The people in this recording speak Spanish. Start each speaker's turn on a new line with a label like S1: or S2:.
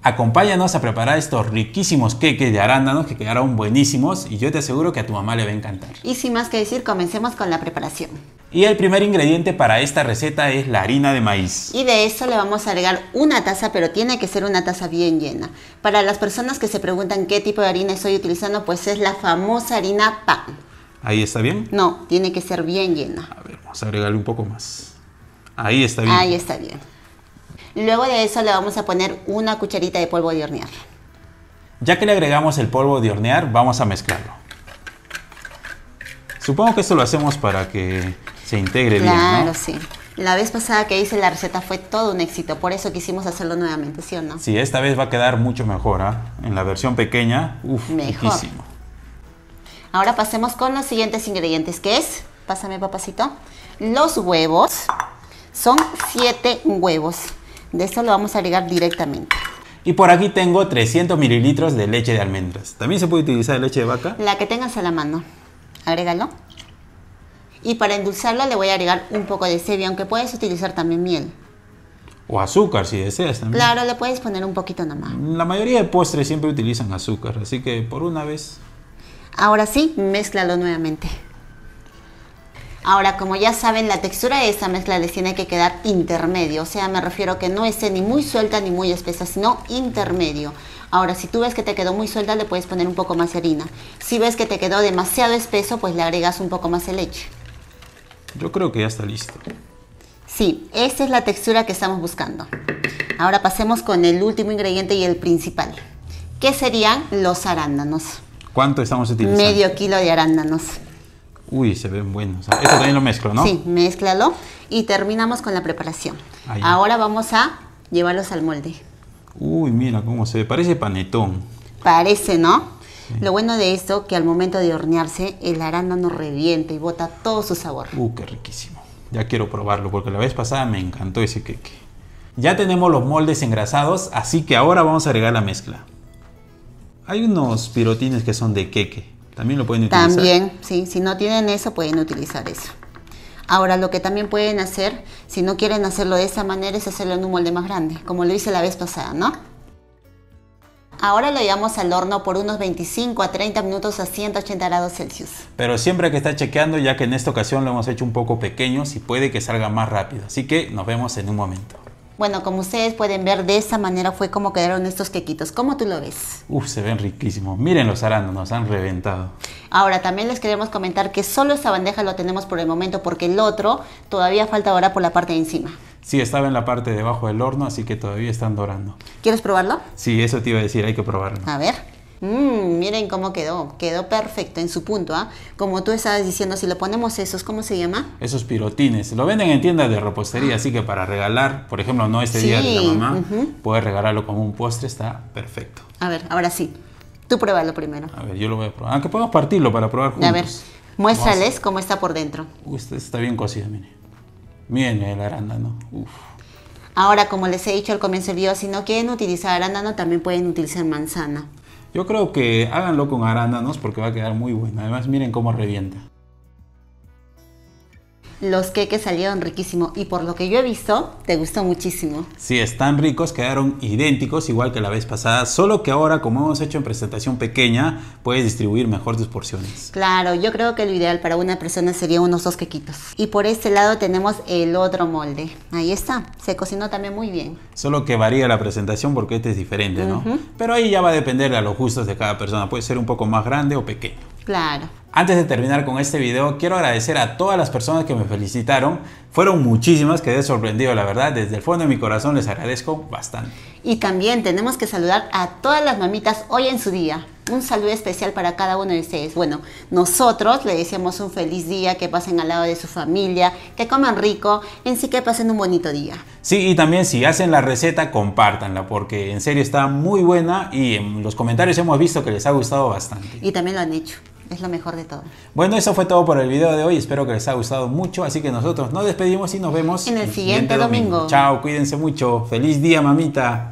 S1: Acompáñanos a preparar estos riquísimos queques de arándanos que quedaron buenísimos y yo te aseguro que a tu mamá le va a encantar.
S2: Y sin más que decir, comencemos con la preparación.
S1: Y el primer ingrediente para esta receta es la harina de maíz.
S2: Y de eso le vamos a agregar una taza, pero tiene que ser una taza bien llena. Para las personas que se preguntan qué tipo de harina estoy utilizando, pues es la famosa harina pan.
S1: ¿Ahí está bien?
S2: No, tiene que ser bien llena. A ver,
S1: vamos a agregarle un poco más. Ahí está bien. Ahí
S2: está bien. Luego de eso le vamos a poner una cucharita de polvo de hornear.
S1: Ya que le agregamos el polvo de hornear, vamos a mezclarlo. Supongo que esto lo hacemos para que se integre bien, Claro,
S2: sí. La vez pasada que hice la receta fue todo un éxito, por eso quisimos hacerlo nuevamente, ¿sí o no?
S1: Sí, esta vez va a quedar mucho mejor, ¿ah? En la versión pequeña, uff, riquísimo.
S2: Ahora pasemos con los siguientes ingredientes, que es, pásame papacito, los huevos. Son 7 huevos. De esto lo vamos a agregar directamente.
S1: Y por aquí tengo 300 mililitros de leche de almendras. ¿También se puede utilizar leche de vaca?
S2: La que tengas a la mano. Agrégalo. Y para endulzarla le voy a agregar un poco de stevia, aunque puedes utilizar también miel.
S1: O azúcar si deseas también. Claro,
S2: le puedes poner un poquito
S1: nomás. La mayoría de postres siempre utilizan azúcar, así que por una vez.
S2: Ahora sí, mezclalo nuevamente. Ahora, como ya saben, la textura de esta mezcla les tiene que quedar intermedio, o sea, me refiero que no esté ni muy suelta ni muy espesa, sino intermedio. Ahora, si tú ves que te quedó muy suelta, le puedes poner un poco más de harina. Si ves que te quedó demasiado espeso, pues le agregas un poco más de leche.
S1: Yo creo que ya está listo.
S2: Sí, esta es la textura que estamos buscando. Ahora pasemos con el último ingrediente y el principal, que serían los arándanos.
S1: ¿Cuánto estamos utilizando? Medio
S2: kilo de arándanos.
S1: Uy, se ven buenos. Ah, esto también lo mezclo, ¿no? Sí,
S2: mezclalo y terminamos con la preparación. Ahora vamos a llevarlos al molde.
S1: Uy, mira cómo se ve. Parece panetón.
S2: Parece, ¿no? Lo bueno de esto que al momento de hornearse el arándano revienta y bota todo su sabor. Uy, uh,
S1: qué riquísimo. Ya quiero probarlo porque la vez pasada me encantó ese queque. Ya tenemos los moldes engrasados, así que ahora vamos a agregar la mezcla. Hay unos pirotines que son de queque. También lo pueden utilizar. También,
S2: sí, si no tienen eso, pueden utilizar eso. Ahora, lo que también pueden hacer, si no quieren hacerlo de esa manera, es hacerlo en un molde más grande, como lo hice la vez pasada, ¿no? Ahora lo llevamos al horno por unos 25 a 30 minutos a 180 grados Celsius.
S1: Pero siempre que estar chequeando, ya que en esta ocasión lo hemos hecho un poco pequeño, si puede que salga más rápido. Así que nos vemos en un momento.
S2: Bueno, como ustedes pueden ver, de esa manera fue como quedaron estos quequitos. ¿Cómo tú lo ves?
S1: Uf, se ven riquísimos. Miren los arándanos, han reventado.
S2: Ahora, también les queremos comentar que solo esta bandeja lo tenemos por el momento porque el otro todavía falta ahora por la parte de encima.
S1: Sí, estaba en la parte debajo del horno, así que todavía están dorando. ¿Quieres probarlo? Sí, eso te iba a decir, hay que probarlo.
S2: A ver. Mm, miren cómo quedó, quedó perfecto en su punto, ¿ah? Como tú estabas diciendo, si le ponemos esos, ¿cómo se llama?
S1: Esos pirotines, lo venden en tiendas de repostería, así que para regalar, por ejemplo, no este día de la mamá, puedes regalarlo como un postre, está perfecto.
S2: A ver, ahora sí, tú pruébalo primero.
S1: A ver, yo lo voy a probar, aunque podemos partirlo para probar juntos. A ver, muéstrales cómo
S2: está por dentro.
S1: Uy, está bien cocido, miren. Miren el arándano, Uf.
S2: Ahora, como les he dicho al comienzo del video, si no quieren utilizar arándano, también pueden utilizar manzana.
S1: Yo creo que háganlo con arándanos porque va a quedar muy bueno. Además, miren cómo revienta.
S2: Los queques salieron riquísimo y por lo que yo he visto, te gustó muchísimo.
S1: Sí, están ricos, quedaron idénticos igual que la vez pasada, solo que ahora como hemos hecho en presentación pequeña, puedes distribuir mejor tus porciones.
S2: Claro, yo creo que lo ideal para una persona sería unos dos quequitos. Y por este lado tenemos el otro molde. Ahí está, se cocinó también muy bien.
S1: Solo que varía la presentación porque este es diferente, ¿no? Pero ahí ya va a depender de los gustos de cada persona, puede ser un poco más grande o pequeño. Claro. Antes de terminar con este video, quiero agradecer a todas las personas que me felicitaron. Fueron muchísimas, quedé sorprendido, la verdad. Desde el fondo de mi corazón les agradezco bastante.
S2: Y también tenemos que saludar a todas las mamitas hoy en su día. Un saludo especial para cada uno de ustedes. Bueno, nosotros le deseamos un feliz día, que pasen al lado de su familia, que coman rico, en sí que pasen un bonito día.
S1: Sí, y también si hacen la receta, compártanla, porque en serio está muy buena y en los comentarios hemos visto que les ha gustado bastante.
S2: Y también lo han hecho es lo mejor de todo.
S1: Bueno, eso fue todo por el video de hoy. Espero que les haya gustado mucho. Así que nosotros nos despedimos y nos vemos en el siguiente domingo. Chao, cuídense mucho. Feliz día, mamita.